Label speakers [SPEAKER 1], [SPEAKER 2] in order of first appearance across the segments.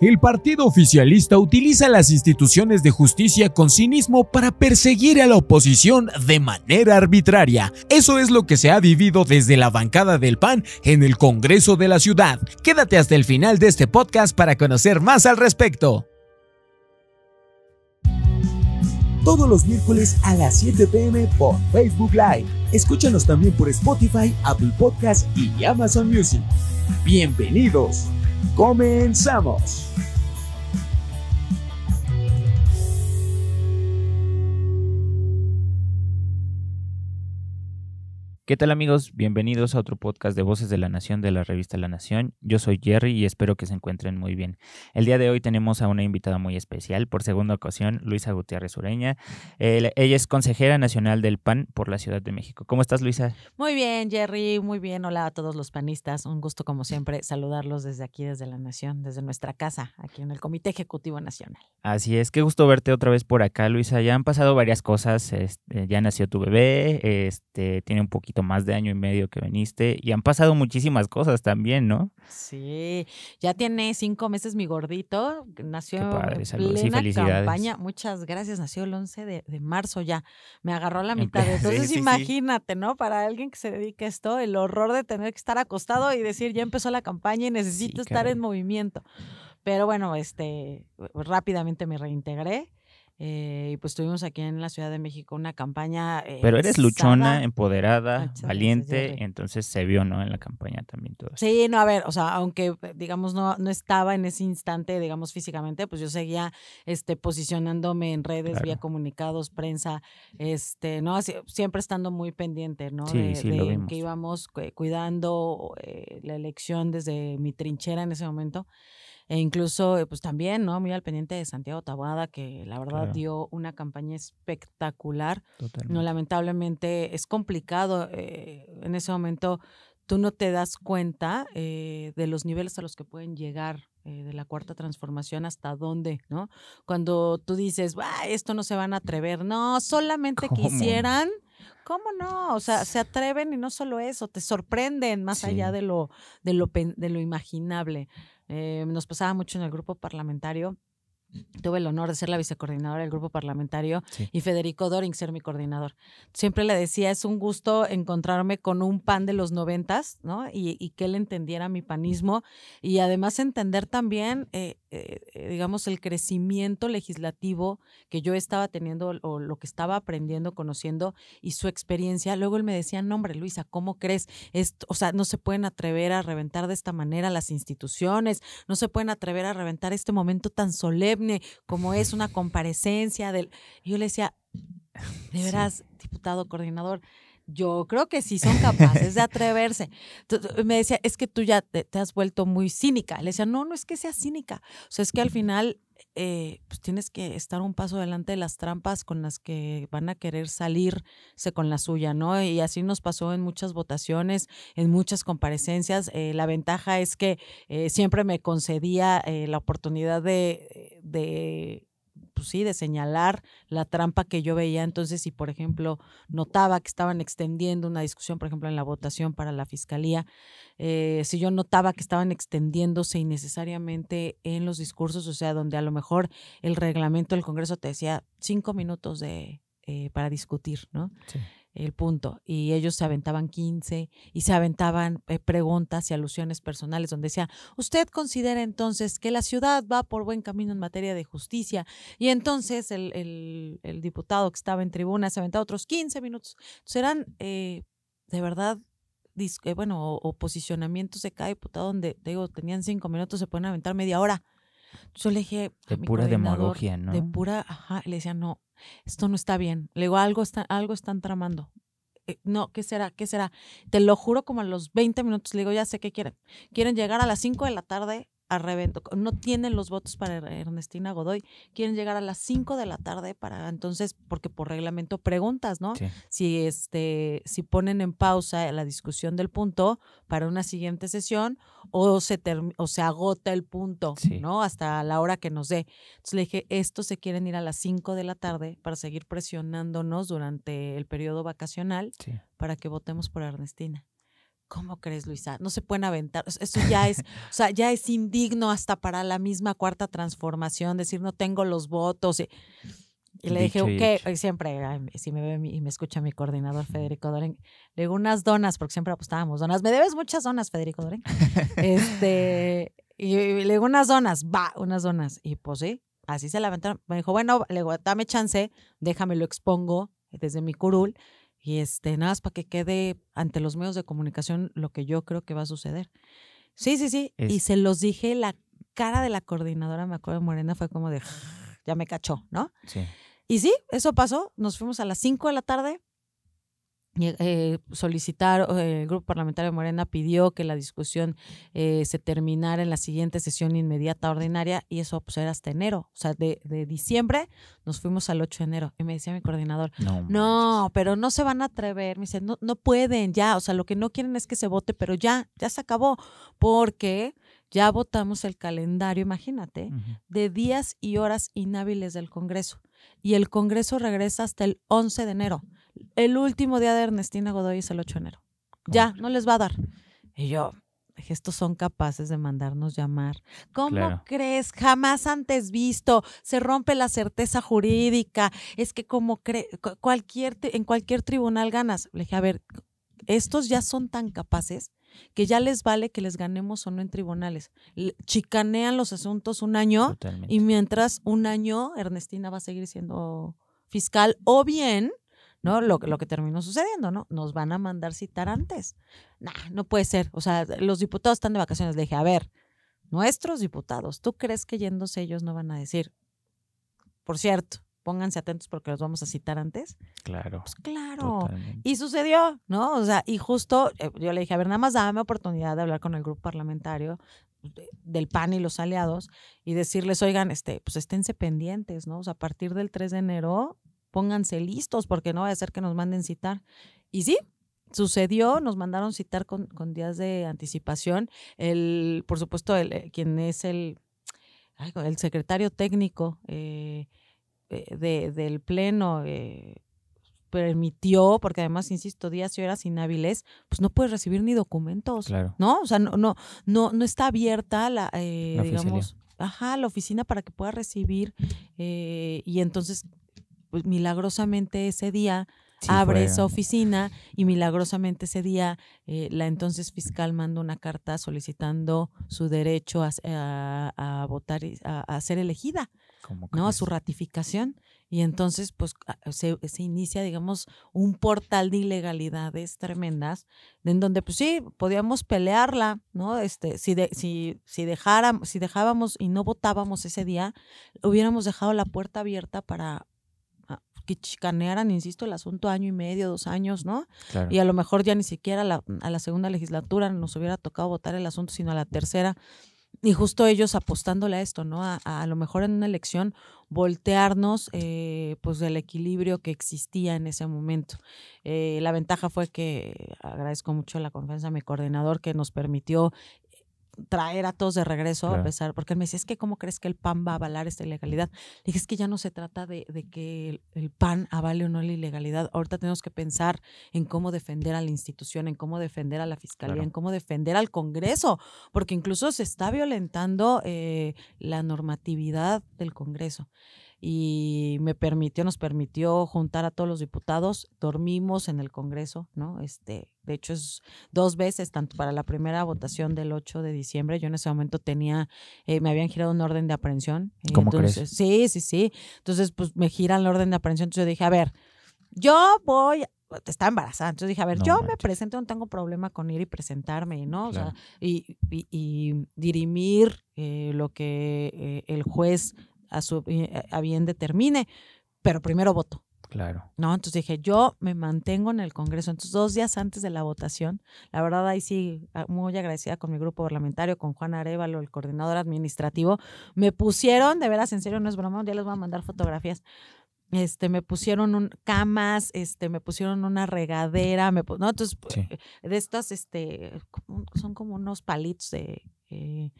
[SPEAKER 1] El partido oficialista utiliza las instituciones de justicia con cinismo para perseguir a la oposición de manera arbitraria. Eso es lo que se ha vivido desde la bancada del PAN en el Congreso de la Ciudad. Quédate hasta el final de este podcast para conocer más al respecto. Todos los miércoles a las 7 pm por Facebook Live. Escúchanos también por Spotify, Apple Podcast y Amazon Music. Bienvenidos. Comenzamos. ¿Qué tal amigos? Bienvenidos a otro podcast de Voces de la Nación de la revista La Nación. Yo soy Jerry y espero que se encuentren muy bien. El día de hoy tenemos a una invitada muy especial, por segunda ocasión, Luisa Gutiérrez Ureña. ella es consejera nacional del PAN por la Ciudad de México. ¿Cómo estás, Luisa?
[SPEAKER 2] Muy bien, Jerry, muy bien. Hola a todos los panistas. Un gusto, como siempre, saludarlos desde aquí, desde La Nación, desde nuestra casa, aquí en el Comité Ejecutivo Nacional.
[SPEAKER 1] Así es, qué gusto verte otra vez por acá, Luisa. Ya han pasado varias cosas. Este, ya nació tu bebé, este, tiene un poquito más de año y medio que viniste y han pasado muchísimas cosas también, ¿no?
[SPEAKER 2] Sí, ya tiene cinco meses mi gordito, nació en plena campaña, muchas gracias, nació el 11 de, marzo ya, me agarró la mitad, entonces imagínate, ¿no? Para alguien que se dedique a esto, el horror de tener que estar acostado y decir, ya empezó la campaña y necesito estar en movimiento. Pero bueno, este, rápidamente me reintegré eh, y pues tuvimos aquí en la Ciudad de México una campaña. Eh, Pero eres luchona,
[SPEAKER 1] empoderada, valiente, entonces se vio, ¿no? En la campaña también todo.
[SPEAKER 2] Sí, no, a ver, o sea, aunque eh, digamos no, no estaba en ese instante, digamos físicamente, pues yo seguía este, posicionándome en redes, vía comunicados, prensa, este, ¿no? siempre estando muy pendiente, ¿no? de, de que íbamos cuidando la elección desde mi trinchera en ese momento e incluso eh, pues también, ¿no? Muy al pendiente de Santiago Taboada, que la verdad dio una campaña espectacular. No, lamentablemente es complicado eh, en ese momento tú no te das cuenta eh, de los niveles a los que pueden llegar de la cuarta transformación hasta dónde, ¿no? Cuando tú dices, esto no se van a atrever, no, solamente quisieran, ¿cómo no? O sea, se atreven y no solo eso, te sorprenden más allá de lo, de lo, de lo imaginable. Eh, nos pasaba mucho en el grupo parlamentario tuve el honor de ser la vicecoordinadora del grupo parlamentario y Federico Doring ser mi coordinador. Siempre le decía, es un gusto encontrarme con un pan de los noventas, ¿no? Y, que él entendiera mi panismo y además entender también, eh, eh, digamos, el crecimiento legislativo que yo estaba teniendo o lo que estaba aprendiendo, conociendo y su experiencia. Luego él me decía, no, hombre, Luisa, ¿cómo crees? Esto, o sea, no se pueden atrever a reventar de esta manera las instituciones, no se pueden atrever a reventar este momento tan solemne como es una comparecencia del... yo le decía, de veras, diputado coordinador, yo creo que sí son capaces de atreverse. Eh, me decía, es que tú ya te, has vuelto muy cínica. Le decía, no, no es que sea cínica. O sea, es que al final eh, pues tienes que estar un paso adelante de las trampas con las que van a querer salirse con la suya, ¿no? Y así nos pasó en muchas votaciones, en muchas comparecencias. Eh, la ventaja es que siempre me concedía la oportunidad de pues sí, de señalar la trampa que yo veía. Entonces, si por ejemplo notaba que estaban extendiendo una discusión, por ejemplo, en la votación para la fiscalía, eh, si yo notaba que estaban extendiéndose innecesariamente en los discursos, o sea, donde a lo mejor el reglamento del Congreso te decía cinco minutos de, eh, para discutir, ¿no? Sí el punto. Y ellos se aventaban 15 y se aventaban eh, preguntas y alusiones personales donde decía, usted considera entonces que la ciudad va por buen camino en materia de justicia. Y entonces el, diputado que estaba en tribuna se aventaba otros 15 minutos. Serán eh, de verdad eh, bueno, o, posicionamientos de cada diputado donde, digo, tenían cinco minutos, se pueden aventar media hora. Yo le dije. De pura demagogia, ¿no? De pura, ajá, le decía, no, esto no está bien. Le digo, algo, está, algo están tramando. Eh, no, ¿qué será? ¿Qué será? Te lo juro, como a los 20 minutos le digo, ya sé qué quieren. Quieren llegar a las 5 de la tarde a revento. No tienen los votos para Ernestina Godoy. Quieren llegar a las 5 de la tarde para entonces, porque por reglamento preguntas, ¿no? Si este, si ponen en pausa la discusión del punto para una siguiente sesión o se o se agota el punto, ¿no? Hasta la hora que nos dé. Entonces le dije, estos se quieren ir a las 5 de la tarde para seguir presionándonos durante el periodo vacacional para que votemos por Ernestina. ¿Cómo crees, Luisa? No se pueden aventar. Eso ya es, o sea, ya es indigno hasta para la misma cuarta transformación, decir no tengo los votos. Y, le dije, ok, siempre, si me ve y me escucha mi coordinador Federico Doren, le digo unas donas, porque siempre apostábamos donas. Me debes muchas donas, Federico Doren. este, y, le digo unas donas, va, unas donas. Y pues sí, así se la aventaron. Me dijo, bueno, le digo, dame chance, déjame lo expongo desde mi curul. Y este, nada más para que quede ante los medios de comunicación lo que yo creo que va a suceder. Sí, sí, sí. Y se los dije, la cara de la coordinadora, me acuerdo, Morena, fue como de, ya me cachó, ¿no? Sí. Y sí, eso pasó. Nos fuimos a las 5 de la tarde eh, eh, solicitar, eh, el Grupo Parlamentario de Morena pidió que la discusión eh, se terminara en la siguiente sesión inmediata ordinaria y eso pues era hasta enero, o sea, de, diciembre nos fuimos al 8 de enero y me decía mi coordinador, no, pero no se van a atrever, me dice, no, pueden ya, o sea, lo que no quieren es que se vote, pero ya, ya se acabó, porque ya votamos el calendario, imagínate, de días y horas inhábiles del Congreso y el Congreso regresa hasta el 11 de enero el último día de Ernestina Godoy es el 8 de enero. Ya, no les va a dar. Y yo, estos son capaces de mandarnos llamar. ¿Cómo crees? Jamás antes visto. Se rompe la certeza jurídica. Es que como cualquier en cualquier tribunal ganas. Le dije, a ver, estos ya son tan capaces que ya les vale que les ganemos o no en tribunales. Chicanean los asuntos un año y mientras un año Ernestina va a seguir siendo fiscal o bien ¿no? Lo, lo que terminó sucediendo, ¿no? Nos van a mandar citar antes. no puede ser. O sea, los diputados están de vacaciones. Le dije, a ver, nuestros diputados, ¿tú crees que yéndose ellos no van a decir, por cierto, pónganse atentos porque los vamos a citar antes.
[SPEAKER 1] Claro. Pues claro.
[SPEAKER 2] Y sucedió, ¿no? O sea, y justo eh, yo le dije, a ver, nada más dame oportunidad de hablar con el grupo parlamentario del PAN y los aliados y decirles, oigan, este, pues esténse pendientes, ¿no? O sea, a partir del 3 de enero pónganse listos porque no va a ser que nos manden citar. Y sí, sucedió, nos mandaron citar con, días de anticipación. El, por supuesto, el, eh, quien es el, el secretario técnico eh, eh, de, del Pleno. permitió, porque además, insisto, días y horas inhábiles, pues no puedes recibir ni documentos, claro. ¿no? O sea, no, no, no, no está abierta la, eh, digamos, ajá, la oficina para que pueda recibir y entonces pues milagrosamente ese día abre esa oficina y milagrosamente ese día eh, la entonces fiscal manda una carta solicitando su derecho a, a, votar, a, a, ser elegida, ¿no? A su ratificación. Y entonces, pues, se, se, inicia, digamos, un portal de ilegalidades tremendas, en donde, pues sí, podíamos pelearla, ¿no? Este, si, de, si, si, dejáramos, si dejábamos y no votábamos ese día, hubiéramos dejado la puerta abierta para que chicanearan, insisto, el asunto año y medio, dos años, ¿no? Y a lo mejor ya ni siquiera a la segunda legislatura nos hubiera tocado votar el asunto, sino a la tercera. Y justo ellos apostándole a esto, ¿no? A, a, lo mejor en una elección voltearnos eh, pues del equilibrio que existía en ese momento. Eh, la ventaja fue que agradezco mucho la confianza de mi coordinador que nos permitió traer a todos de regreso, a pesar, porque me dice es que ¿cómo crees que el PAN va a avalar esta ilegalidad? dije, es que ya no se trata de, que el, PAN avale o no la ilegalidad, ahorita tenemos que pensar en cómo defender a la institución, en cómo defender a la fiscalía, en cómo defender al Congreso, porque incluso se está violentando eh, la normatividad del Congreso y me permitió, nos permitió juntar a todos los diputados, dormimos en el Congreso, ¿no? Este, de hecho, es dos veces, tanto para la primera votación del 8 de diciembre, yo en ese momento tenía, eh, me habían girado un orden de aprehensión. Eh, entonces, Sí, sí, sí. Entonces, pues me giran la orden de aprehensión, entonces yo dije, a ver, yo voy está embarazada. Entonces dije, a ver, yo me presento, no tengo problema con ir y presentarme, ¿no? y, y, dirimir eh, lo que el juez a su eh, a bien determine, pero primero voto. Claro. No, entonces dije, yo me mantengo en el Congreso. Entonces, dos días antes de la votación, la verdad ahí sí, ah, muy agradecida con mi grupo parlamentario, con Juan Arevalo, el coordinador administrativo, me pusieron, de veras, en serio, no es broma, ya les voy a mandar fotografías. Este, me pusieron un, camas, este, me pusieron una regadera, me, no, entonces, eh, de estas, este, son como unos palitos de... Eh,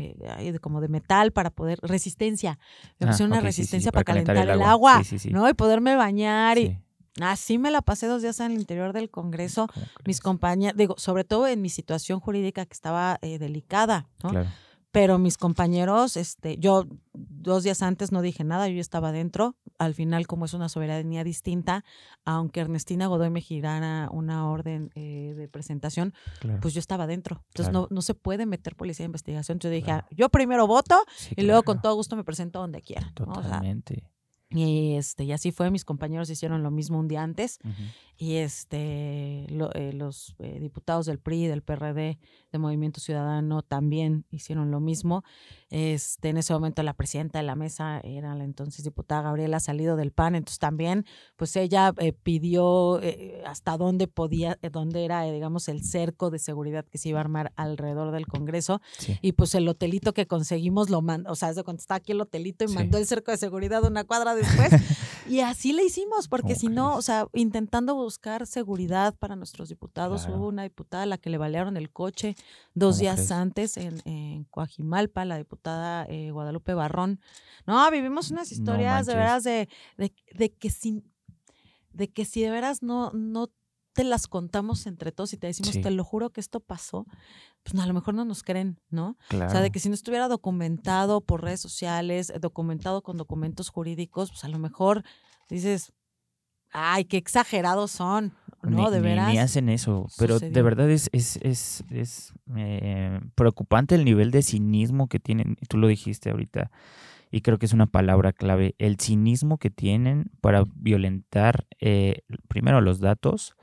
[SPEAKER 2] eh, como de metal para poder, resistencia, me ah, una resistencia para, calentar, el, agua, ¿no? Y poderme bañar y así me la pasé dos días en el interior del Congreso, mis compañeras, digo, sobre todo en mi situación jurídica que estaba eh, delicada, ¿no? pero mis compañeros, este, yo dos días antes no dije nada, yo estaba dentro. Al final, como es una soberanía distinta, aunque Ernestina Godoy me girara una orden eh, de presentación, pues yo estaba dentro. Entonces no, no se puede meter policía de investigación. Yo dije, ah, yo primero voto y luego con todo gusto me presento donde quiera. Totalmente. Y, este, y así fue, mis compañeros hicieron lo mismo un día antes y este, eh, los eh, diputados del PRI, del PRD, de Movimiento Ciudadano también hicieron lo mismo este, en ese momento la presidenta de la mesa era la entonces diputada Gabriela Salido del PAN, entonces también pues ella eh, pidió eh, hasta dónde podía, eh, dónde era digamos el cerco de seguridad que se iba a armar alrededor del Congreso y pues el hotelito que conseguimos lo mandó, o sea, cuando está aquí el hotelito y mandó el cerco de seguridad una cuadra después y así le hicimos porque si no, o sea, intentando buscar seguridad para nuestros diputados, hubo una diputada a la que le balearon el coche dos días antes en, en Coajimalpa, la diputada eh, Guadalupe Barrón. No, vivimos unas historias de veras de, que si, de que si de veras no, no te las contamos entre todos y te decimos, te lo juro que esto pasó, pues a lo mejor no nos creen, ¿no? O sea, de que si no estuviera documentado por redes sociales, documentado con documentos jurídicos, pues a lo mejor dices, ay, qué exagerados son. No, de veras. Ni, hacen eso, pero de
[SPEAKER 1] verdad es, es, es, es eh, preocupante el nivel de cinismo que tienen, tú lo dijiste ahorita, y creo que es una palabra clave, el cinismo que tienen para violentar eh, primero los datos,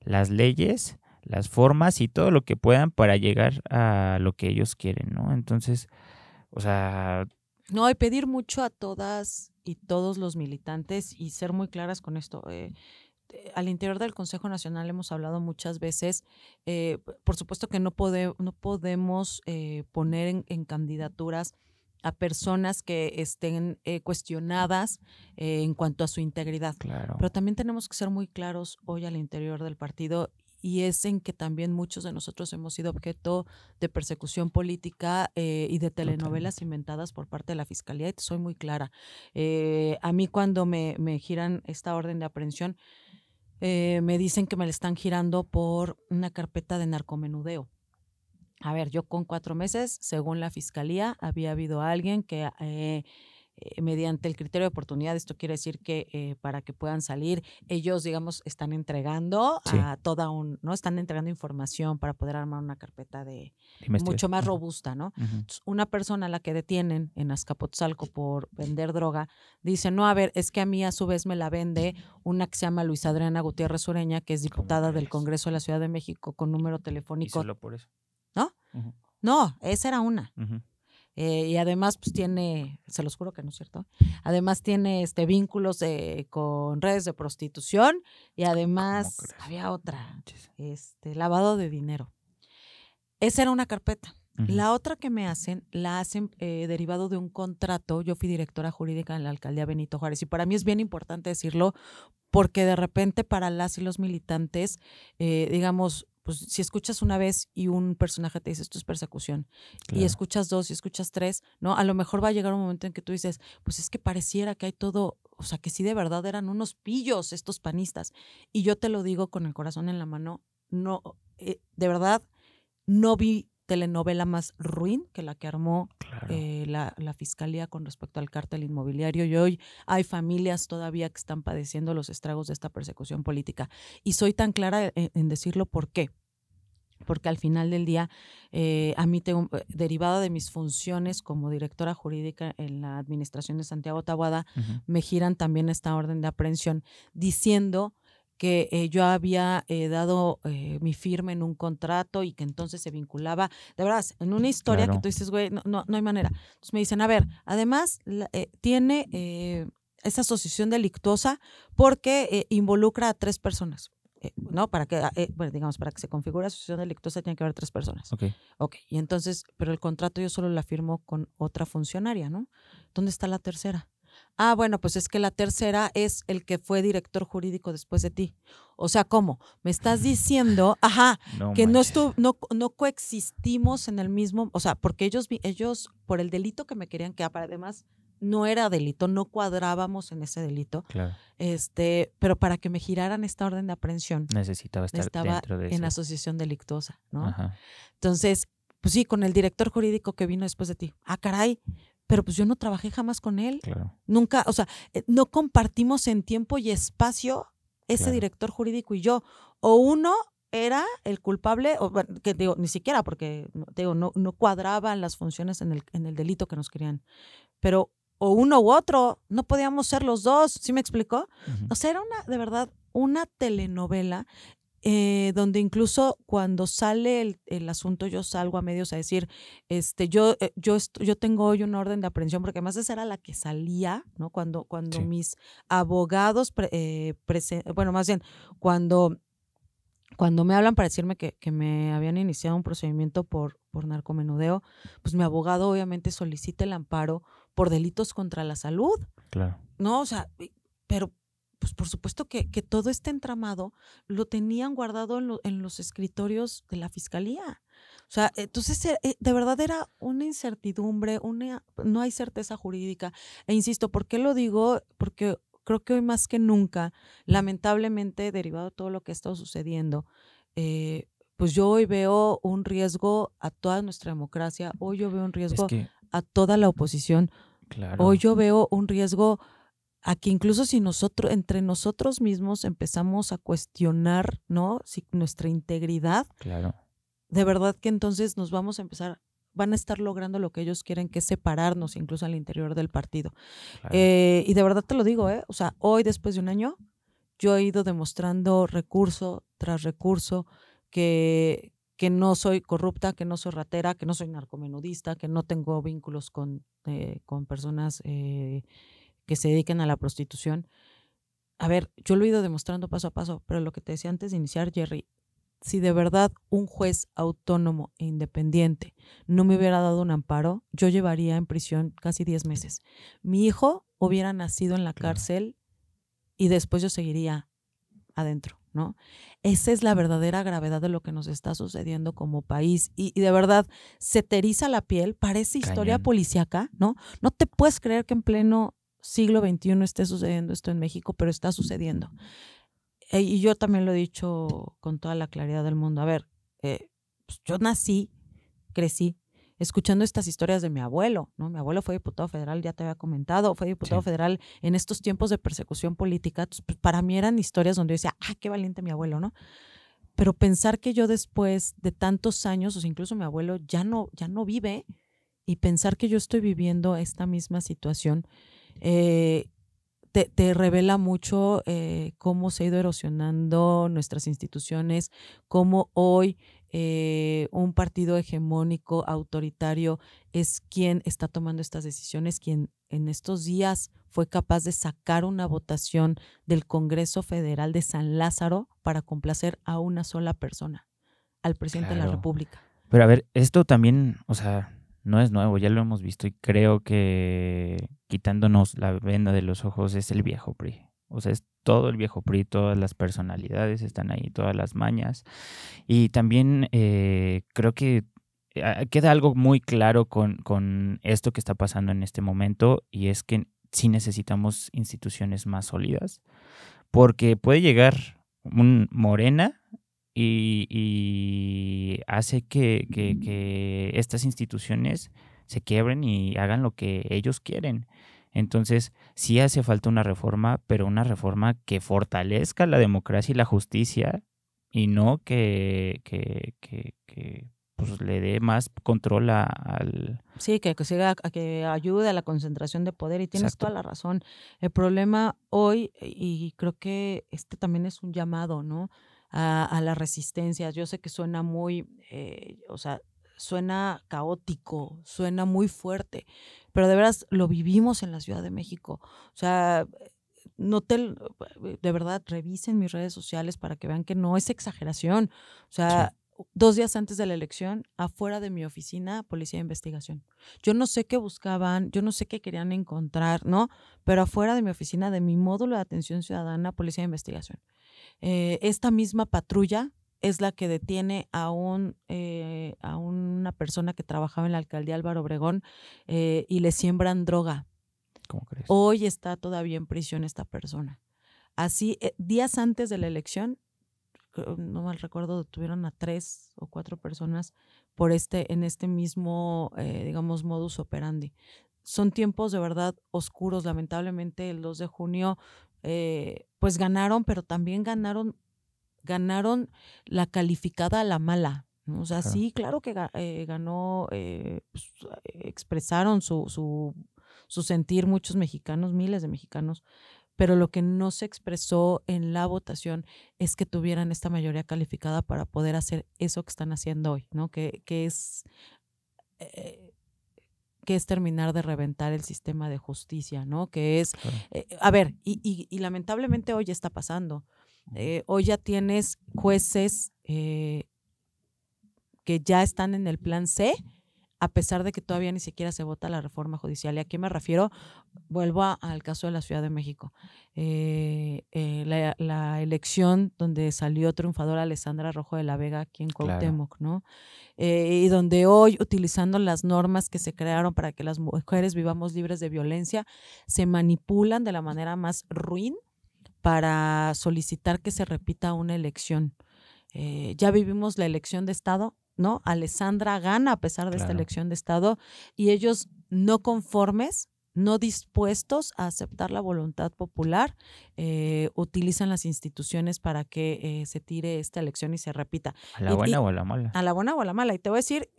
[SPEAKER 1] las leyes, las formas y todo lo que puedan para llegar a lo que ellos quieren, ¿no? Entonces, o sea...
[SPEAKER 2] No, hay pedir mucho a todas y todos los militantes y ser muy claras con esto. Eh, eh, al interior del Consejo Nacional hemos hablado muchas veces, eh, por supuesto que no, podemos poner en, candidaturas a personas que estén cuestionadas en cuanto a su integridad. Pero también tenemos que ser muy claros hoy al interior del partido y es en que también muchos de nosotros hemos sido objeto de persecución política eh, y de telenovelas inventadas por parte de la Fiscalía, y soy muy clara. Eh, a mí cuando me, giran esta orden de aprehensión, eh, me dicen que me la están girando por una carpeta de narcomenudeo. A ver, yo con cuatro meses, según la Fiscalía, había habido alguien que eh, mediante el criterio de oportunidad. Esto quiere decir que eh, para que puedan salir, ellos, digamos, están entregando a toda un, ¿no? Están entregando información para poder armar una carpeta de mucho más robusta, ¿no? una persona a la que detienen en Azcapotzalco por vender droga, dice, no, a ver, es que a mí a su vez me la vende una que se llama Luis Adriana Gutiérrez Ureña, que es diputada del Congreso de la Ciudad de México con número telefónico. por eso? ¿No? No, esa era una. Eh, y además, pues tiene, se los juro que no es cierto, además tiene este vínculos con redes de prostitución y además había otra, este, lavado de dinero. Esa era una carpeta. La otra que me hacen, la hacen eh, derivado de un contrato. Yo fui directora jurídica en la alcaldía Benito Juárez y para mí es bien importante decirlo porque de repente para las y los militantes, eh, digamos, pues si escuchas una vez y un personaje te dice esto es persecución, y escuchas dos y escuchas tres, ¿no? A lo mejor va a llegar un momento en que tú dices, pues es que pareciera que hay todo, o sea, que sí de verdad eran unos pillos estos panistas. Y yo te lo digo con el corazón en la mano, no, eh, de verdad, no vi telenovela más ruin que la que armó eh, la, fiscalía con respecto al cártel inmobiliario y hoy hay familias todavía que están padeciendo los estragos de esta persecución política. Y soy tan clara eh, en, decirlo por qué. Porque al final del día, eh, a mí tengo, derivada de mis funciones como directora jurídica en la administración de Santiago Tabuada, me giran también esta orden de aprehensión diciendo que eh, yo había eh, dado eh, mi firma en un contrato y que entonces se vinculaba, de verdad, en una historia que tú dices, güey, no, no, hay manera. Entonces me dicen, a ver, además tiene esa asociación delictuosa porque involucra a tres personas. ¿no? Para que, bueno, digamos, para que se configure asociación delictuosa tiene que haber tres personas. Ok. Ok, y entonces, pero el contrato yo solo la firmo con otra funcionaria, ¿no? ¿Dónde está la tercera? ah, bueno, pues es que la tercera es el que fue director jurídico después de ti. O sea, ¿cómo? Me estás diciendo, ajá, que no, no, no coexistimos en el mismo, o sea, porque ellos, ellos, por el delito que me querían que además no era delito, no cuadrábamos en ese delito. Claro. Este, pero para que me giraran esta orden de aprehensión, necesitaba estar estaba dentro de en asociación delictuosa, ¿no? Ajá. Entonces, pues sí, con el director jurídico que vino después de ti. Ah, caray, pero pues yo no trabajé jamás con él. Nunca, o sea, eh, no compartimos en tiempo y espacio ese director jurídico y yo. O uno era el culpable, o, que digo, ni siquiera porque digo, no, no cuadraban las funciones en el, en el delito que nos querían. Pero o uno u otro, no podíamos ser los dos, ¿sí me explicó? O sea, era una, de verdad, una telenovela eh, donde incluso cuando sale el, asunto yo salgo a medios a decir, este, yo, eh, yo, yo tengo hoy una orden de aprehensión, porque además esa era la que salía, ¿no? Cuando, cuando mis abogados, eh, bueno, más bien, cuando, cuando me hablan para decirme que, que me habían iniciado un procedimiento por, por narcomenudeo, pues mi abogado obviamente solicita el amparo por delitos contra la salud. Claro. No, o sea, pero pues por supuesto que, que todo este entramado lo tenían guardado en, los escritorios de la fiscalía. O sea, entonces eh, eh, de verdad era una incertidumbre, una, no hay certeza jurídica. E insisto, ¿por qué lo digo? Porque creo que hoy más que nunca, lamentablemente, derivado de todo lo que ha estado sucediendo, eh, pues yo hoy veo un riesgo a toda nuestra democracia, hoy yo veo un riesgo a toda la oposición,
[SPEAKER 1] claro. hoy yo veo
[SPEAKER 2] un riesgo a que incluso si nosotros, entre nosotros mismos empezamos a cuestionar, ¿no? Si nuestra integridad, claro. de verdad que entonces nos vamos a empezar, van a estar logrando lo que ellos quieren, que es separarnos incluso al interior del partido. Eh, y de verdad te lo digo, ¿eh? O sea, hoy después de un año, yo he ido demostrando recurso tras recurso que, que no soy corrupta, que no soy ratera, que no soy narcomenudista, que no tengo vínculos con, eh, con personas... Eh, que se dediquen a la prostitución. A ver, yo lo he ido demostrando paso a paso, pero lo que te decía antes de iniciar, Jerry, si de verdad un juez autónomo e independiente no me hubiera dado un amparo, yo llevaría en prisión casi 10 meses. Mi hijo hubiera nacido en la cárcel y después yo seguiría adentro, ¿no? Esa es la verdadera gravedad de lo que nos está sucediendo como país. Y, de verdad, se te la piel, parece historia policíaca, ¿no? No te puedes creer que en pleno siglo XXI esté sucediendo esto en México, pero está sucediendo. E, y yo también lo he dicho con toda la claridad del mundo. A ver, eh, pues, yo nací, crecí escuchando estas historias de mi abuelo, ¿no? Mi abuelo fue diputado federal, ya te había comentado, fue diputado federal en estos tiempos de persecución política. Pues, para mí eran historias donde yo decía, ah, qué valiente mi abuelo, ¿no? Pero pensar que yo después de tantos años, o incluso mi abuelo ya no, ya no vive, y pensar que yo estoy viviendo esta misma situación, eh, te, revela mucho eh, cómo se ha ido erosionando nuestras instituciones, cómo hoy eh, un partido hegemónico, autoritario, es quien está tomando estas decisiones, quien en estos días fue capaz de sacar una votación del Congreso Federal de San Lázaro para complacer a una sola persona, al presidente de la República.
[SPEAKER 1] Pero a ver, esto también, o sea, no es nuevo, ya lo hemos visto y creo que quitándonos la venda de los ojos es el viejo PRI. O sea, es todo el viejo PRI, todas las personalidades están ahí, todas las mañas. Y también eh, creo que ah, queda algo muy claro con, con esto que está pasando en este momento y es que sí necesitamos instituciones más sólidas porque puede llegar un Morena y, hace que, que, estas instituciones se quiebren y hagan lo que ellos quieren. Entonces, sí hace falta una reforma, pero una reforma que fortalezca la democracia y la justicia y no que, que, que, pues, le dé más control al...
[SPEAKER 2] Sí, que, que, que ayude a la concentración de poder y tienes toda la razón. El problema hoy, y creo que este también es un llamado, ¿no? a, las resistencias. Yo sé que suena muy, eh, o sea, suena caótico, suena muy fuerte, pero de veras lo vivimos en la Ciudad de México. O sea, no te, eh, de verdad, revisen mis redes sociales para que vean que no es exageración. O sea, dos días antes de la elección, afuera de mi oficina, policía de investigación. Yo no sé qué buscaban, yo no sé qué querían encontrar, ¿no? Pero afuera de mi oficina, de mi módulo de atención ciudadana, policía de investigación. Eh, esta misma patrulla es la que detiene a, un, eh, a una persona que trabajaba en la alcaldía Álvaro Obregón eh, y le siembran droga. Hoy está todavía en prisión esta persona. Así, días antes de la elección, no mal recuerdo, detuvieron a tres o cuatro personas por este, en este mismo, digamos, modus operandi son tiempos de verdad oscuros. Lamentablemente el 2 de junio eh, pues ganaron, pero también ganaron, ganaron la calificada a la mala. ¿no? O sea, sí, claro que eh, ganó, eh, pues, expresaron su, su, su sentir muchos mexicanos, miles de mexicanos, pero lo que no se expresó en la votación es que tuvieran esta mayoría calificada para poder hacer eso que están haciendo hoy, ¿no? Que, que es que es terminar de reventar el sistema de justicia, ¿no? Que es, eh, a ver, y, lamentablemente hoy está pasando. Eh, hoy ya tienes jueces eh, que ya están en el plan C a pesar de que todavía ni siquiera se vota la reforma judicial. ¿Y a qué me refiero? Vuelvo al caso de la Ciudad de México. Eh, eh, la, elección donde salió triunfadora Alessandra Rojo de la Vega aquí en Cuauhtémoc, ¿no? Eh, y donde hoy, utilizando las normas que se crearon para que las mujeres vivamos libres de violencia, se manipulan de la manera más ruin para solicitar que se repita una elección. ya vivimos la elección de Estado ¿no? Alessandra gana a pesar de esta elección de Estado y ellos no conformes, no dispuestos a aceptar la voluntad popular, eh, utilizan las instituciones para que eh, se tire esta elección y se repita. A la buena o a la mala. A la buena o a la mala. Y te voy a decir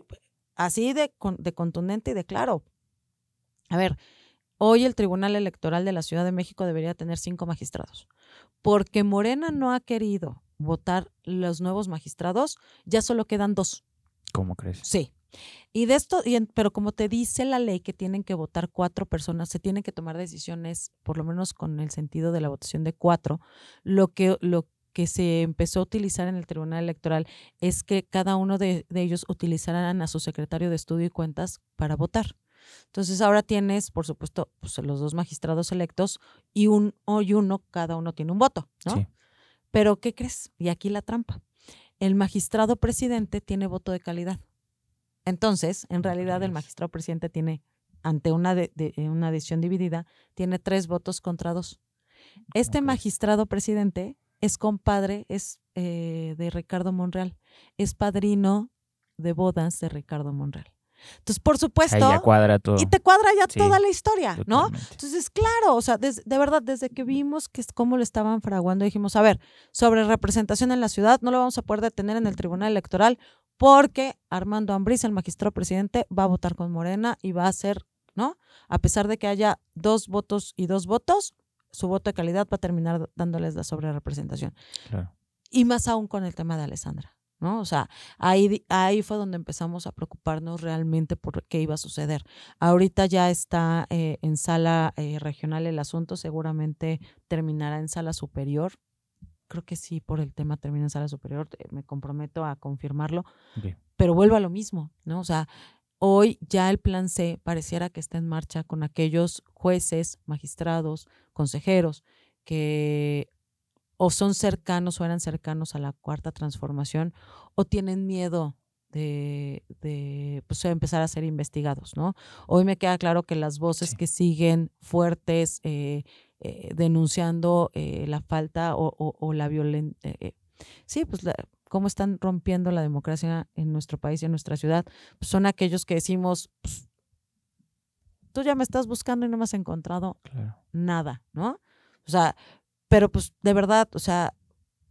[SPEAKER 2] así de, de contundente y de claro. A ver, hoy el Tribunal Electoral de la Ciudad de México debería tener cinco magistrados, porque Morena no ha querido votar los nuevos magistrados, ya solo quedan dos. ¿Cómo crees? Sí. Y de esto, pero como te dice la ley que tienen que votar cuatro personas, se tienen que tomar decisiones, por lo menos con el sentido de la votación de cuatro, lo que, lo que se empezó a utilizar en el Tribunal Electoral es que cada uno de, ellos utilizaran a su secretario de estudio y cuentas para votar. Entonces ahora tienes, por supuesto, pues, los dos magistrados electos y un hoy uno, cada uno tiene un voto, ¿no? Pero ¿qué crees? Y aquí la trampa el magistrado presidente tiene voto de calidad. Entonces, en realidad, el magistrado presidente tiene, ante una, de, eh, una decisión dividida, tiene tres votos contra dos. Este magistrado presidente es compadre, es eh, de Ricardo Monreal, es padrino de bodas de Ricardo Monreal. Entonces, por supuesto. Y
[SPEAKER 1] te cuadra ya toda la historia,
[SPEAKER 2] ¿no? Entonces, claro, o sea, de verdad, desde que vimos que es cómo lo estaban fraguando, dijimos, a ver, sobre representación en la ciudad, no lo vamos a poder detener en el Tribunal Electoral porque Armando Ambriz, el magistrado presidente, va a votar con Morena y va a ser, ¿no? A pesar de que haya dos votos y dos votos, su voto de calidad va a terminar dándoles la sobre Claro. Y más aún con el tema de Alessandra. O sea, ahí, ahí fue donde empezamos a preocuparnos realmente por qué iba a suceder. Ahorita ya está eh, en sala eh, regional el asunto, seguramente terminará en sala superior. Creo que sí, por el tema termina en sala superior, eh, me comprometo a confirmarlo. Pero vuelvo a lo mismo, ¿no? O sea, hoy ya el plan C pareciera que está en marcha con aquellos jueces, magistrados, consejeros que o son cercanos o eran cercanos a la cuarta transformación o tienen miedo de, pues, empezar a ser investigados, ¿no? Hoy me queda claro que las voces que siguen fuertes eh, eh, denunciando eh, la falta o, la violencia, sí, pues cómo están rompiendo la democracia en nuestro país y en nuestra ciudad, pues, son aquellos que decimos, pues, tú ya me estás buscando y no me has encontrado nada, ¿no? O sea, pero pues de verdad, o sea,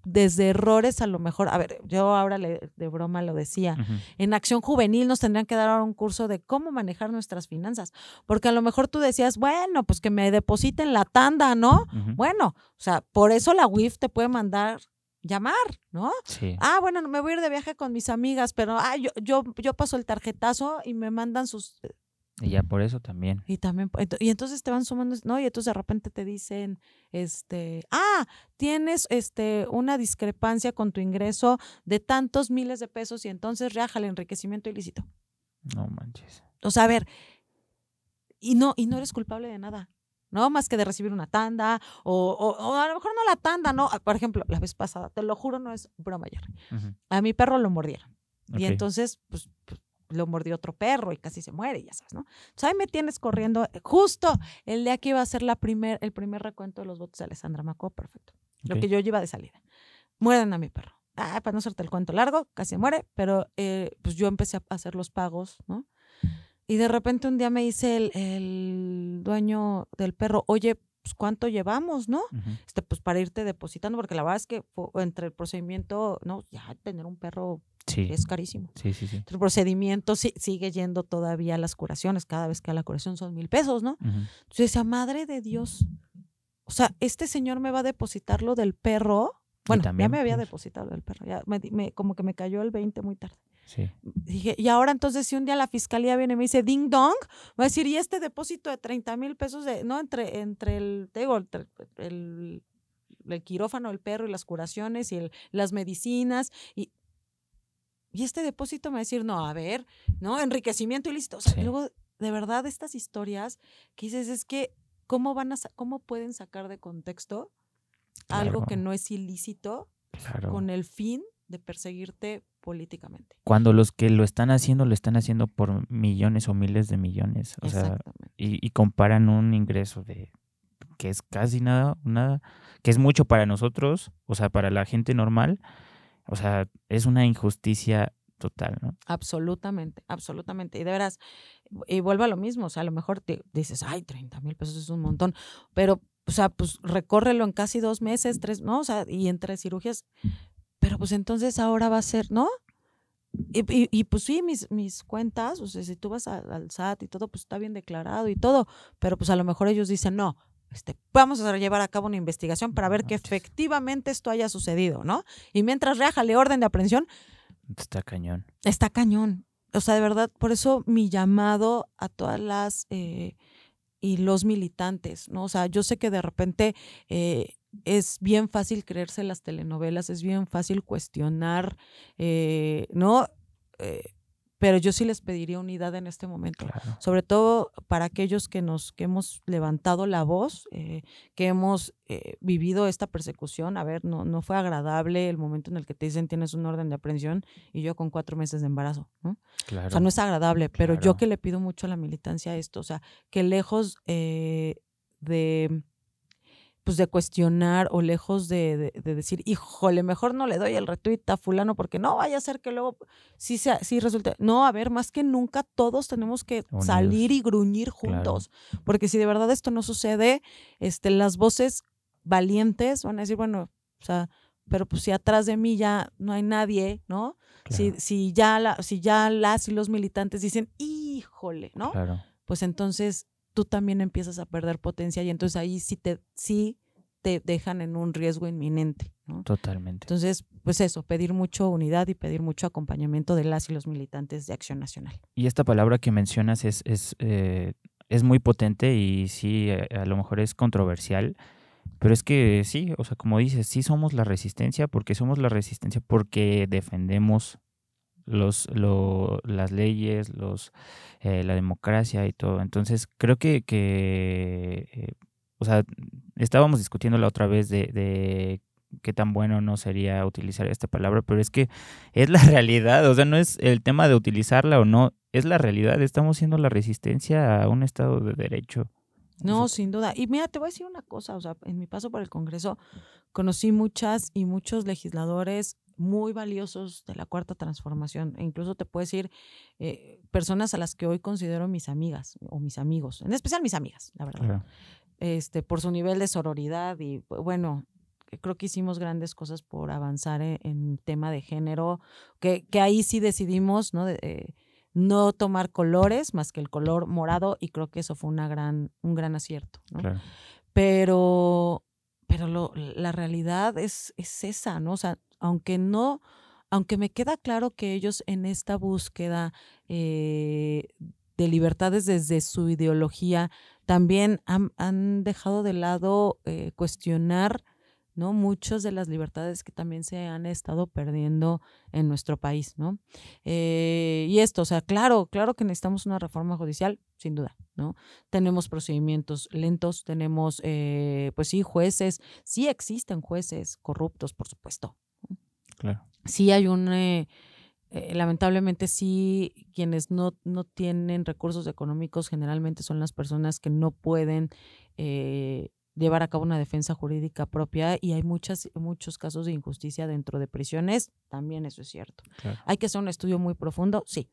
[SPEAKER 2] desde errores a lo mejor, a ver, yo ahora de broma lo decía, en acción juvenil nos tendrían que dar ahora un curso de cómo manejar nuestras finanzas, porque a lo mejor tú decías, bueno, pues que me depositen la tanda, ¿no? Bueno, o sea, por eso la WIF te puede mandar llamar, ¿no? Sí. Ah, bueno, me voy a ir de viaje con mis amigas, pero ah, yo, yo, yo paso el tarjetazo y me mandan sus
[SPEAKER 1] y ya por eso también.
[SPEAKER 2] Y también, y entonces te van sumando, ¿no? Y entonces de repente te dicen, este, ah, tienes este, una discrepancia con tu ingreso de tantos miles de pesos y entonces reaja el enriquecimiento ilícito. No manches. O sea, a ver, y no, y no eres culpable de nada. ¿no? Más que de recibir una tanda o, o, a lo mejor no la tanda, ¿no? Por ejemplo, la vez pasada, te lo juro, no es broma, mayor. A mi perro lo mordieron. Y entonces, pues, pues lo mordió otro perro y casi se muere, ya sabes, ¿no? Entonces ahí me tienes corriendo eh, justo el día que iba a ser la primer, el primer recuento de los votos de Alessandra Macó, perfecto. Lo que yo lleva de salida. Mueren a mi perro. Ah, para no hacerte el cuento largo, casi muere, pero eh, pues yo empecé a hacer los pagos, ¿no? Y de repente un día me dice el, el dueño del perro, oye, pues cuánto llevamos, ¿no? Este, pues para irte depositando, porque la verdad es que entre el procedimiento, ¿no? Ya tener un perro es carísimo. Sí, sí, sí. El procedimiento sigue yendo todavía a las curaciones. Cada vez que a la curación son mil pesos, ¿no? Entonces, a madre de Dios. O sea, este señor me va a depositar lo del perro. Bueno, ya me había depositado el perro. Ya me, como que me cayó el 20 muy tarde. Sí. Dije, y ahora entonces si un día la fiscalía viene y me dice ding dong, va a decir, y este depósito de 30 mil pesos, de, no, entre, entre el, digo, el, quirófano, el perro y las curaciones y las medicinas, y y este depósito me va a decir, no, a ver, ¿no? Enriquecimiento ilícito. O sea, luego, de verdad, estas historias que dices es que, ¿cómo, van a cómo pueden sacar de contexto algo que no es ilícito con el fin de perseguirte políticamente.
[SPEAKER 1] Cuando los que lo están haciendo, lo están haciendo por millones o miles de millones. O sea, y, y, comparan un ingreso de que es casi nada, nada, que es mucho para nosotros, o sea, para la gente normal, o sea, es una injusticia total, ¿no?
[SPEAKER 2] Absolutamente, absolutamente. Y de veras, y vuelvo a lo mismo, o sea, a lo mejor te dices, ay, 30 mil pesos es un montón, pero, o sea, pues recórrelo en casi dos meses, tres, ¿no? O sea, y entre cirugías, pero pues entonces ahora va a ser, ¿no? Y, pues sí, mis, mis cuentas, o sea, si tú vas al SAT y todo, pues está bien declarado y todo, pero pues a lo mejor ellos dicen, no, este, vamos a llevar a cabo una investigación para ver que efectivamente esto haya sucedido, ¿no? Y mientras reájale orden de aprehensión.
[SPEAKER 1] Está cañón.
[SPEAKER 2] Está cañón. O sea, de verdad, por eso mi llamado a todas las eh, y los militantes, ¿no? O sea, yo sé que de repente eh, es bien fácil creerse las telenovelas, es bien fácil cuestionar, eh, ¿no? pero yo sí les pediría unidad en este momento, sobre todo para aquellos que nos que hemos levantado la voz, eh, que hemos eh, vivido esta persecución. A ver, no, no fue agradable el momento en el que te dicen tienes un orden de aprehensión y yo con cuatro meses de embarazo. O sea, no es agradable, pero yo que le pido mucho a la militancia esto, o sea, que lejos eh, de pues de cuestionar o lejos de, decir, híjole, mejor no le doy el retweet a fulano porque no vaya a ser que luego sí, sea, sí resulte. No, a ver, más que nunca todos tenemos que salir y gruñir juntos, porque si de verdad esto no sucede, este, las voces valientes van a decir, bueno, o sea, pero pues si atrás de mí ya no hay nadie, ¿no? Si, si, ya la, si ya las y los militantes dicen, híjole, ¿no? Pues entonces tú también empiezas a perder potencia y entonces ahí sí te, te dejan en un riesgo inminente.
[SPEAKER 1] Totalmente.
[SPEAKER 2] Entonces, pues eso, pedir mucho unidad y pedir mucho acompañamiento de las y los militantes de Acción Nacional.
[SPEAKER 1] Y esta palabra que mencionas es, es, eh, muy potente y sí, eh, a lo mejor es controversial, pero es que sí, o sea, como dices, sí somos la resistencia porque somos la resistencia porque defendemos los, lo, las leyes, los, eh, la democracia y todo. Entonces, creo que, que eh, o sea, estábamos discutiendo la otra vez de, qué tan bueno no sería utilizar esta palabra, pero es que es la realidad, o sea, no es el tema de utilizarla o no, es la realidad, estamos siendo la resistencia a un Estado de Derecho.
[SPEAKER 2] No, sin duda. Y mira, te voy a decir una cosa, o sea, en mi paso por el Congreso conocí muchas y muchos legisladores muy valiosos de la cuarta transformación. E incluso te puedo decir eh, personas a las que hoy considero mis amigas o mis amigos, en especial mis amigas, la verdad. Este, por su nivel de sororidad y bueno, creo que hicimos grandes cosas por avanzar e, en, tema de género, que, que, ahí sí decidimos, ¿no? Eh, no tomar colores más que el color morado y creo que eso fue una gran, un gran acierto. Pero pero la realidad es, es esa, ¿no? O sea, aunque no, aunque me queda claro que ellos en esta búsqueda eh, de libertades desde su ideología también han, dejado de lado eh, cuestionar ¿no? Muchas de las libertades que también se han estado perdiendo en nuestro país, ¿no? Eh, y esto, o sea, claro, claro que necesitamos una reforma judicial, sin duda, ¿no? Tenemos procedimientos lentos, tenemos, eh, pues sí, jueces, sí existen jueces corruptos, por supuesto. Claro. Sí hay un... Eh, lamentablemente sí, quienes no, no, tienen recursos económicos generalmente son las personas que no pueden eh, llevar a cabo una defensa jurídica propia y hay muchas, muchos casos de injusticia dentro de prisiones, también eso es cierto. Hay que hacer un estudio muy profundo, sí,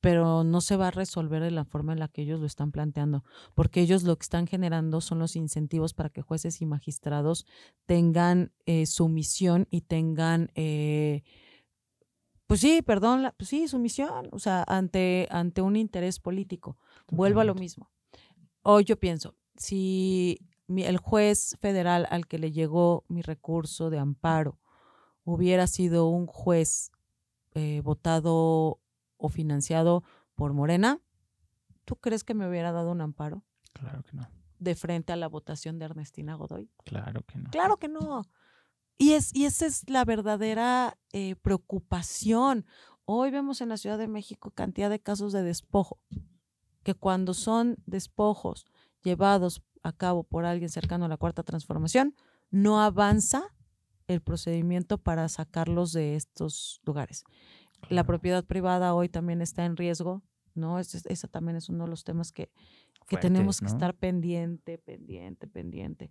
[SPEAKER 2] pero no se va a resolver de la forma en la que ellos lo están planteando, porque ellos lo que están generando son los incentivos para que jueces y magistrados tengan eh, su misión y tengan... Eh, pues sí, perdón, pues sí, sumisión, o sea, ante, ante un interés político. Vuelvo a lo mismo. Hoy yo pienso, si el juez federal al que le llegó mi recurso de amparo hubiera sido un juez eh, votado o financiado por Morena, ¿tú crees que me hubiera dado un amparo? Claro que no. De frente a la votación de Ernestina Godoy. Claro que no. Claro que no. Y, es, y esa es la verdadera eh, preocupación. Hoy vemos en la Ciudad de México cantidad de casos de despojo, que cuando son despojos llevados a cabo por alguien cercano a la cuarta transformación, no avanza el procedimiento para sacarlos de estos lugares. La propiedad privada hoy también está en riesgo, ¿no? Ese, también es uno de los temas que, que tenemos que estar pendiente, pendiente, pendiente.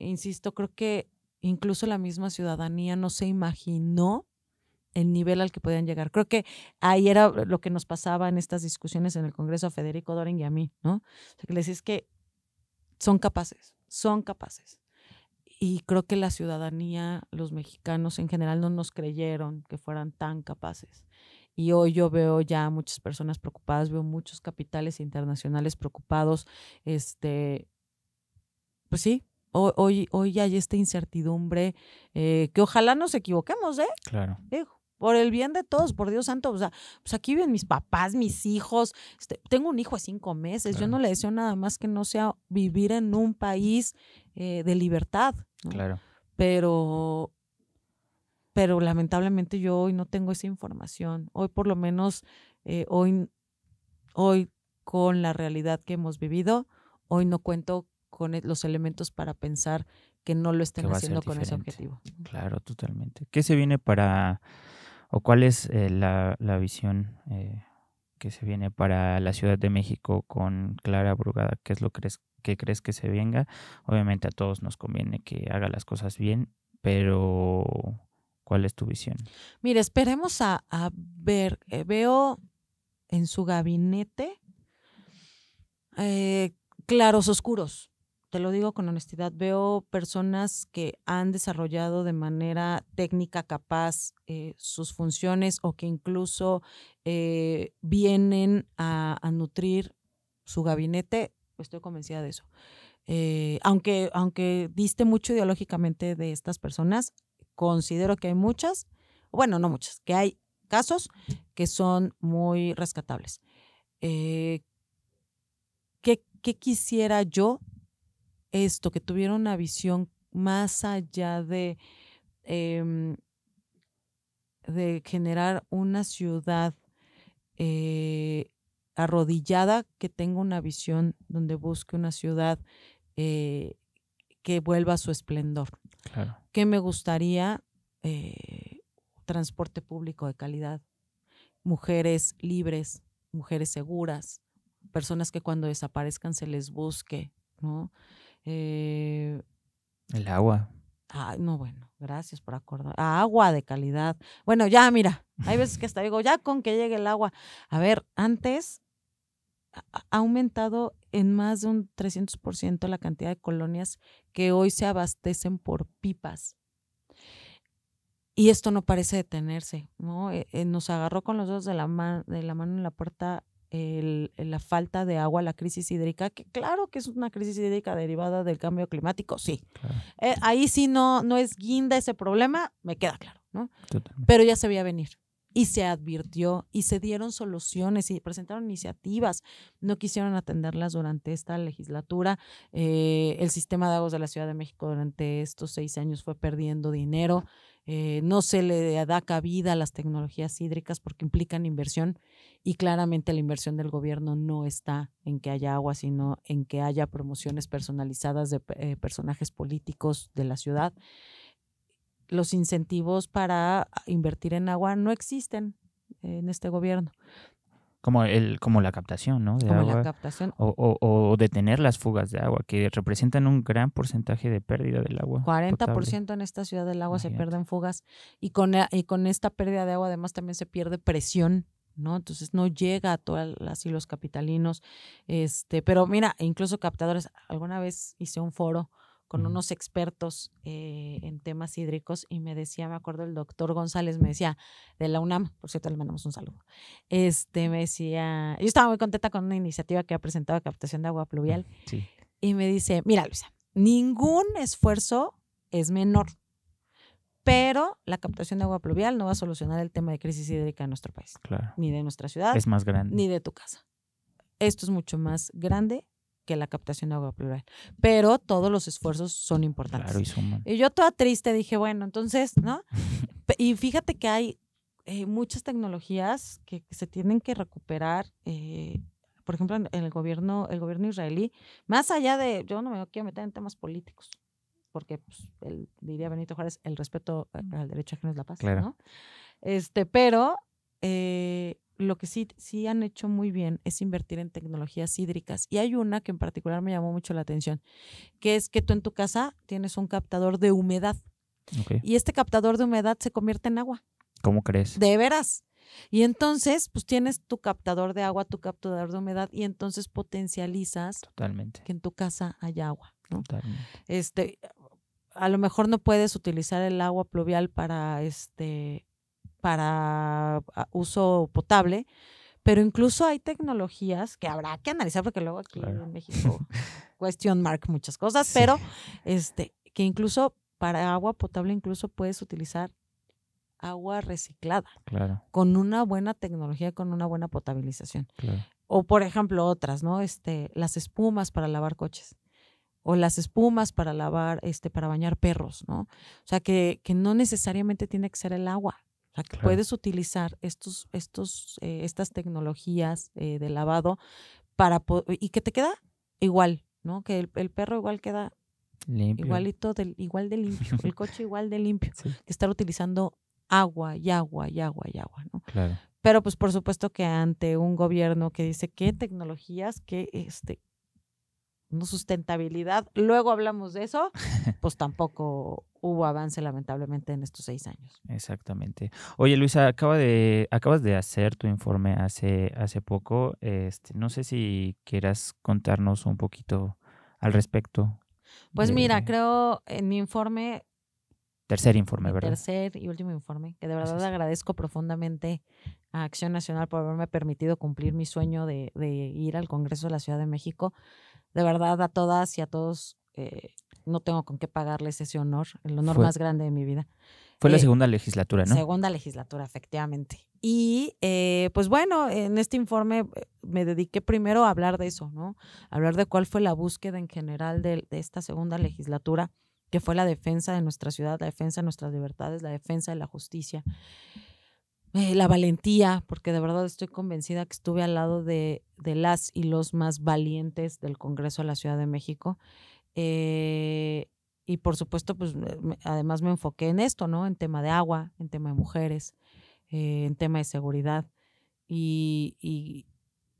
[SPEAKER 2] E insisto, creo que incluso la misma ciudadanía no se imaginó el nivel al que podían llegar. Creo que ahí era lo que nos pasaba en estas discusiones en el Congreso a Federico Doring y a mí, ¿no? O sea, que les decía, es que son capaces, son capaces. Y creo que la ciudadanía, los mexicanos en general, no nos creyeron que fueran tan capaces. Y hoy yo veo ya muchas personas preocupadas, veo muchos capitales internacionales preocupados. Este, pues sí, hoy, hoy, hay esta incertidumbre eh, que ojalá nos equivoquemos, ¿eh? Claro por el bien de todos, por Dios santo. O sea, pues aquí viven mis papás, mis hijos. Este, tengo un hijo de cinco meses. Yo no le deseo nada más que no sea vivir en un país eh, de libertad. Claro. Pero, pero lamentablemente yo hoy no tengo esa información. Hoy por lo menos, eh, hoy, hoy con la realidad que hemos vivido, hoy no cuento con e, los elementos para pensar que no lo estén haciendo con ese objetivo. Claro,
[SPEAKER 1] totalmente. ¿Qué se viene para o cuál es eh, la, visión eh, que se viene para la Ciudad de México con Clara Brugada? ¿Qué es lo que crees, que se venga? Obviamente a todos nos conviene que haga las cosas bien, pero ¿cuál es tu visión?
[SPEAKER 2] Mira, esperemos a, ver, eh, veo en su gabinete claros oscuros te lo digo con honestidad, veo personas que han desarrollado de manera técnica capaz eh, sus funciones o que incluso eh, vienen a, nutrir su gabinete, estoy convencida de eso. Eh, aunque, aunque diste mucho ideológicamente de estas personas, considero que hay muchas, bueno, no muchas, que hay casos que son muy rescatables. ¿qué, ¿Qué quisiera yo esto, que tuviera una visión más allá de, em, de generar una ciudad eh, arrodillada, que tenga una visión donde busque una ciudad eh, que vuelva a su esplendor. ¿Qué me gustaría eh, transporte público de calidad, mujeres libres, mujeres seguras, personas que cuando desaparezcan se les busque, ¿no? Eh, el agua. Ah, no, bueno, gracias por acordar. Ah, agua de calidad. Bueno, ya, mira, hay veces que hasta digo, ya con que llegue el agua. A ver, antes ha aumentado en más de un 300% la cantidad de colonias que hoy se abastecen por pipas. Y esto no parece detenerse, ¿no? Eh, eh, nos agarró con los dedos de la, de la mano en la puerta el, la falta de agua, la crisis hídrica, que claro que es una crisis hídrica derivada del cambio climático, sí. Eh, ahí sí no, no es guinda ese problema, me queda claro, ¿no? Pero ya se veía venir y se advirtió y se dieron soluciones y presentaron iniciativas. No quisieron atenderlas durante esta legislatura. Eh, el sistema de aguas de la Ciudad de México durante estos seis años fue perdiendo dinero. Eh, no se le da cabida a las tecnologías hídricas porque implican inversión y claramente la inversión del gobierno no está en que haya agua, sino en que haya promociones personalizadas de eh, personajes políticos de la ciudad. Los incentivos para invertir en agua no existen en este gobierno.
[SPEAKER 1] Como, el, como la captación, ¿no? agua, captación. O, o, detener las fugas de agua, que representan un gran porcentaje de pérdida del agua. 40%
[SPEAKER 2] en esta ciudad del agua se pierden fugas y con, e, con esta pérdida de agua además también se pierde presión. ¿no? Entonces no llega a todas las y los capitalinos. Este, pero mira, incluso captadores, alguna vez hice un foro con unos expertos eh, en temas hídricos y me decía, me acuerdo el doctor González, me decía, de la UNAM, por cierto, le mandamos un saludo, este, me decía, yo estaba muy contenta con una iniciativa que ha presentado captación de agua ah, pluvial y me dice, mira Luisa, ningún esfuerzo es menor, pero la captación de agua pluvial no va a solucionar el tema de crisis hídrica en nuestro país, ni de nuestra ciudad, más grande. ni de tu casa. Esto es mucho más grande que la captación de agua plural. Pero todos los esfuerzos son importantes. Claro, y, y yo toda triste dije, bueno, entonces, ¿no? y fíjate que hay eh, muchas tecnologías que, se tienen que recuperar. Eh, por ejemplo, en el gobierno, el gobierno israelí, más allá de, yo no me quiero meter en temas políticos, porque pues, diría Benito Juárez, el respeto mm. al derecho ajeno es la paz, ¿no? Este, pero eh, lo que sí, sí han hecho muy bien es invertir en tecnologías hídricas. Y hay una que en particular me llamó mucho la atención, que es que tú en tu casa tienes un captador de humedad. Y este captador de humedad se convierte en agua. ¿Cómo crees? De veras. Y entonces, pues tienes tu captador de agua, tu captador de humedad, y entonces potencializas que en tu casa haya agua. Este, a lo mejor no puedes utilizar el agua pluvial para este para ah, uso potable, pero incluso hay tecnologías que habrá que analizar porque luego aquí en México question mark muchas cosas, pero este que incluso para agua potable incluso puedes utilizar agua reciclada. Claro. Con una buena tecnología, con una buena potabilización. O por ejemplo otras, ¿no? Este, las espumas para lavar coches o las espumas para lavar, este, para bañar perros, ¿no? O sea, que, que no necesariamente tiene que ser el agua, o sea, que puedes utilizar estos, estos, eh, estas tecnologías eh, de lavado para y que te queda igual, ¿no? Que el, perro igual queda igualito, del, igual de limpio, el coche igual de limpio, que estar utilizando agua y agua y agua y agua, ¿no? Claro. Pero pues por supuesto que ante un gobierno que dice qué tecnologías, qué este, no sustentabilidad, luego hablamos de eso, pues tampoco hubo avance lamentablemente en estos
[SPEAKER 1] seis años. Exactamente. Oye Luisa, acaba de, acabas de hacer tu informe hace, hace poco, este, no sé si quieras contarnos un poquito al respecto. Pues mira,
[SPEAKER 2] creo en mi informe...
[SPEAKER 1] Tercer informe, ¿verdad?
[SPEAKER 2] Tercer y último informe, que de verdad agradezco profundamente a Acción Nacional por haberme permitido cumplir mi sueño de, de ir al Congreso de la Ciudad de México de verdad a todas y a todos eh, no tengo con qué pagarles ese honor, el honor más grande de mi vida. Fue la eh, segunda
[SPEAKER 1] legislatura, ¿no? Segunda
[SPEAKER 2] legislatura, efectivamente. Y eh, pues bueno, en este informe me dediqué primero a hablar de eso, ¿no? Hablar de cuál fue la búsqueda en general de, de esta segunda legislatura, que fue la defensa de nuestra ciudad, la defensa de nuestras libertades, la defensa de la justicia. Eh, la valentía, porque de verdad estoy convencida que estuve al lado de, las y los más valientes del Congreso de la Ciudad de México. Eh, y por supuesto, pues además me enfoqué en esto, ¿no? En tema de agua, en tema de mujeres, eh, en tema de seguridad. Y, y,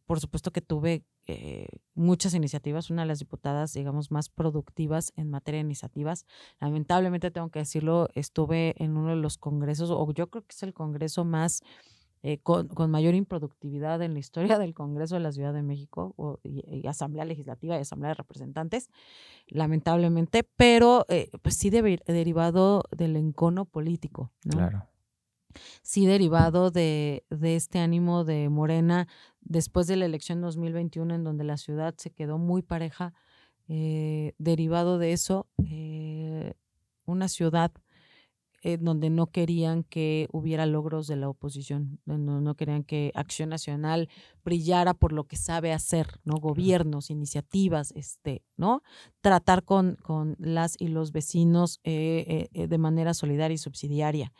[SPEAKER 2] por supuesto que tuve eh, muchas iniciativas, una de las diputadas, digamos, más productivas en materia de iniciativas. Lamentablemente, tengo que decirlo, estuve en uno de los congresos, o yo creo que es el congreso más... Eh, con, mayor improductividad en la historia del Congreso de la Ciudad de México y, Asamblea Legislativa y Asamblea de Representantes, lamentablemente, pero eh, pues sí derivado del encono político. Claro sí derivado de, este ánimo de Morena después de la elección 2021 en donde la ciudad se quedó muy pareja, eh, derivado de eso, eh, una ciudad eh, donde no querían que hubiera logros de la oposición, donde no querían que Acción Nacional brillara por lo que sabe hacer, ¿no? Gobiernos, iniciativas, este, ¿no? Tratar con, las y los vecinos de manera solidaria y subsidiaria.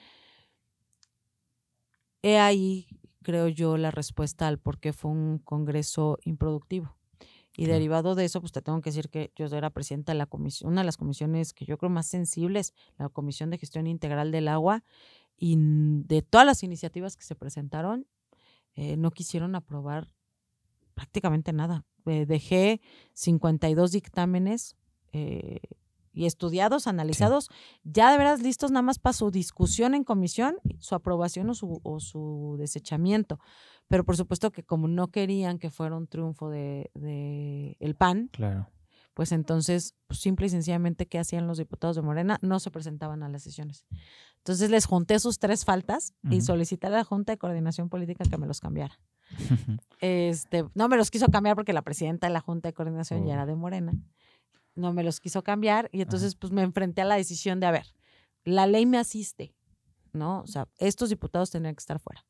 [SPEAKER 2] He ahí, creo yo, la respuesta al por qué fue un congreso improductivo. Y derivado de eso, pues te tengo que decir que yo era presidenta de la comisión, una de las comisiones que yo creo más sensibles, la Comisión de Gestión Integral del Agua, y de todas las iniciativas que se presentaron, eh, no quisieron aprobar prácticamente nada. Eh, dejé 52 dictámenes eh, y estudiados, analizados, ya de veras listos nada más para su discusión en comisión, su aprobación o su, desechamiento. Pero por supuesto que como no querían que fuera un triunfo de, el PAN, claro. pues entonces pues, simple y sencillamente qué hacían los diputados de Morena, no se presentaban a las sesiones. Entonces les junté sus tres faltas y solicité a la Junta de Coordinación Política que me los cambiara. este, no me los quiso cambiar porque la presidenta de la Junta de Coordinación ya oh. era de Morena no me los quiso cambiar y entonces pues me enfrenté a la decisión de, a ver, la ley me asiste, ¿no? O sea, estos diputados tenían que estar fuera.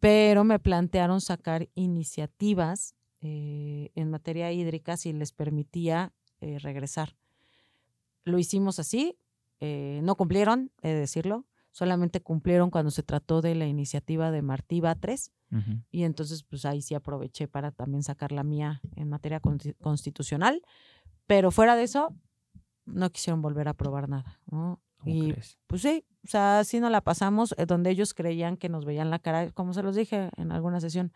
[SPEAKER 2] Pero me plantearon sacar iniciativas eh, en materia hídrica si les permitía eh, regresar. Lo hicimos así, eh, no cumplieron, he de decirlo, solamente cumplieron cuando se trató de la iniciativa de Martí Batres. Y entonces, pues ahí sí aproveché para también sacar la mía en materia constitucional. Pero fuera de eso, no quisieron volver a probar nada, Y pues sí, o sea, así nos la pasamos, eh, donde ellos creían que nos veían la cara, como se los dije en alguna sesión,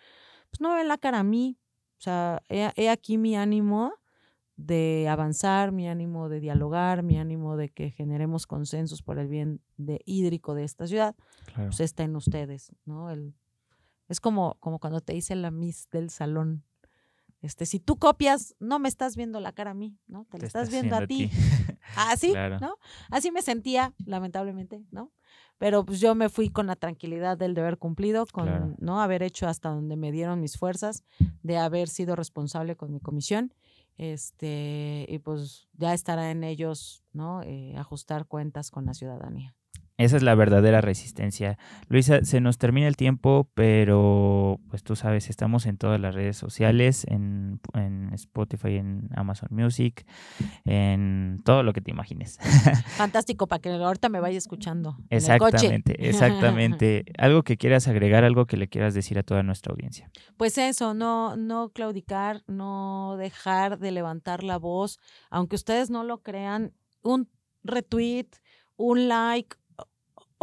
[SPEAKER 2] pues no ven la cara a mí, o sea, he, aquí mi ánimo de avanzar, mi ánimo de dialogar, mi ánimo de que generemos consensos por el bien de hídrico de esta ciudad, claro. pues está en ustedes, ¿no? es como, como cuando te hice la Miss del salón, este, si tú copias, no me estás viendo la cara a mí, ¿no? Te, la estás, viendo a ti. Así, ah, ¿no? Así me sentía, lamentablemente, ¿no? Pero pues yo me fui con la tranquilidad del deber cumplido, con no haber hecho hasta donde me dieron mis fuerzas, de haber sido responsable con mi comisión, este, y pues ya estará en ellos, ¿no? Eh, ajustar cuentas con la ciudadanía.
[SPEAKER 1] Esa es la verdadera resistencia. Luisa, se nos termina el tiempo, pero pues tú sabes, estamos en todas las redes sociales, en, Spotify, en Amazon Music, en todo lo que te imagines.
[SPEAKER 2] Fantástico, para que ahorita me vaya escuchando. Exactamente, exactamente.
[SPEAKER 1] algo que quieras agregar, algo que le quieras decir a toda nuestra audiencia.
[SPEAKER 2] Pues eso, no, no claudicar, no dejar de levantar la voz, aunque ustedes no lo crean, un retweet, un like,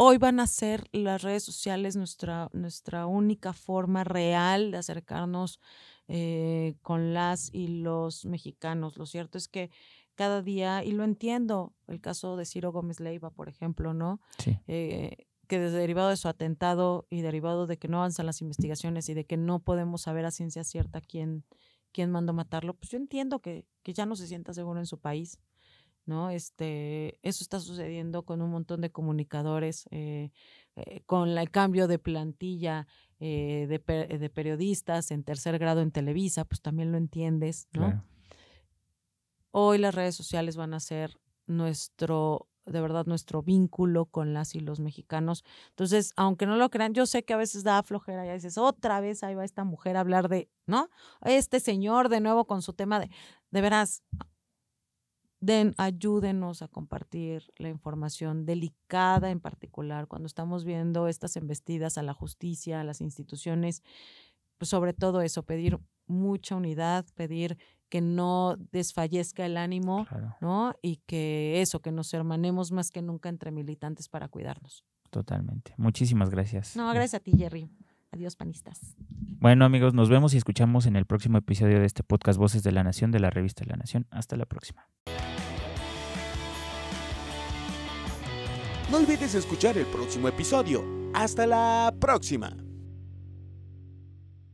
[SPEAKER 2] hoy van a ser las redes sociales nuestra, nuestra única forma real de acercarnos eh, con las y los mexicanos. Lo cierto es que cada día, y lo entiendo, el caso de Ciro Gómez Leiva, por ejemplo, ¿no? Eh, que derivado de su atentado y derivado de que no avanzan las investigaciones y de que no podemos saber a ciencia cierta quién, quién mandó matarlo, pues yo entiendo que, que ya no se sienta seguro en su país. ¿no? Este, eso está sucediendo con un montón de comunicadores, eh, eh, con el cambio de plantilla eh, de, periodistas en tercer grado en Televisa, pues también lo entiendes, ¿no? Hoy las redes sociales van a ser nuestro, de verdad, nuestro vínculo con las y los mexicanos. Entonces, aunque no lo crean, yo sé que a veces da flojera, y dices, otra vez ahí va esta mujer a hablar de, ¿no? Este señor de nuevo con su tema de, de veras, den, ayúdenos a compartir la información delicada en particular cuando estamos viendo estas embestidas a la justicia, a las instituciones, pues, sobre todo eso, pedir mucha unidad, pedir que no desfallezca el ánimo, ¿no? Y que eso, que nos hermanemos más que nunca entre militantes para cuidarnos.
[SPEAKER 1] Totalmente. Muchísimas gracias. No, este
[SPEAKER 2] gracias a ti, Jerry. Adiós, panistas.
[SPEAKER 1] Bueno, amigos, nos vemos y escuchamos en el próximo episodio de este podcast Voces de la Nación de la revista La Nación. Hasta la próxima.
[SPEAKER 2] No olvides escuchar el próximo episodio. Hasta la próxima.